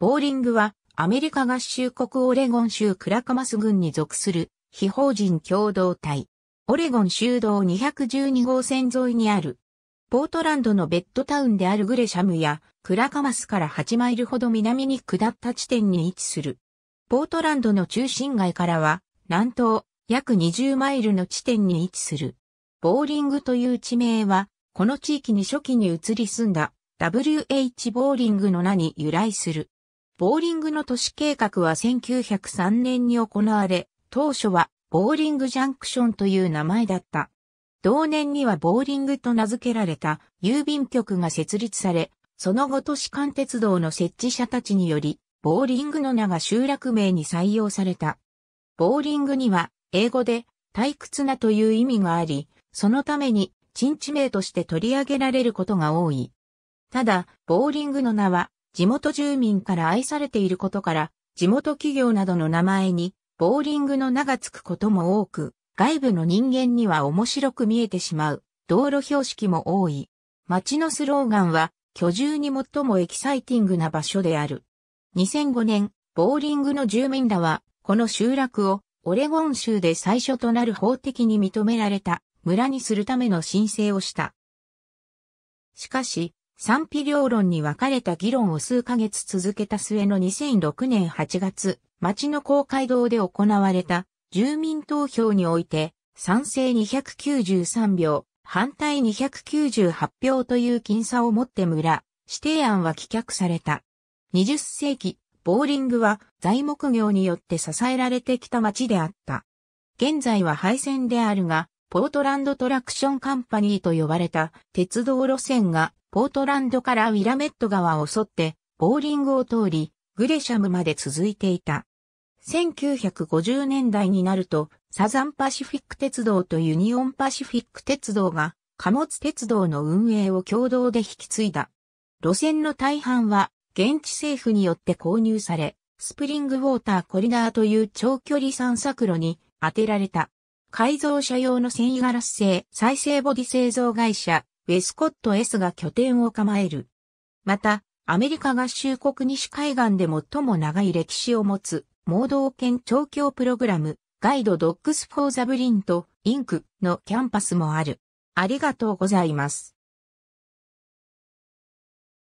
ボーリングはアメリカ合衆国オレゴン州クラカマス郡に属する非法人共同体。オレゴン州道212号線沿いにある。ポートランドのベッドタウンであるグレシャムやクラカマスから8マイルほど南に下った地点に位置する。ポートランドの中心街からは南東約20マイルの地点に位置する。ボーリングという地名はこの地域に初期に移り住んだ WH ボーリングの名に由来する。ボーリングの都市計画は1903年に行われ、当初はボーリングジャンクションという名前だった。同年にはボーリングと名付けられた郵便局が設立され、その後都市間鉄道の設置者たちにより、ボーリングの名が集落名に採用された。ボーリングには英語で退屈なという意味があり、そのために陳地名として取り上げられることが多い。ただ、ボーリングの名は地元住民から愛されていることから、地元企業などの名前に、ボーリングの名が付くことも多く、外部の人間には面白く見えてしまう、道路標識も多い。街のスローガンは、居住に最もエキサイティングな場所である。2005年、ボーリングの住民らは、この集落を、オレゴン州で最初となる法的に認められた村にするための申請をした。しかし、賛否両論に分かれた議論を数ヶ月続けた末の2006年8月、町の公会堂で行われた住民投票において、賛成293票、反対298票という僅差をもって村、指定案は棄却された。20世紀、ボーリングは材木業によって支えられてきた町であった。現在は廃線であるが、ポートランドトラクションカンパニーと呼ばれた鉄道路線がポートランドからウィラメット川を沿って、ボーリングを通り、グレシャムまで続いていた。1950年代になると、サザンパシフィック鉄道とユニオンパシフィック鉄道が、貨物鉄道の運営を共同で引き継いだ。路線の大半は、現地政府によって購入され、スプリングウォーターコリダーという長距離散策路に当てられた。改造車用の繊維ガラス製再生ボディ製造会社ウェスコット S が拠点を構える。また、アメリカ合衆国西海岸で最も長い歴史を持つ、盲導犬調教プログラム、ガイドドッグスフォーザブリント、インクのキャンパスもある。ありがとうございます。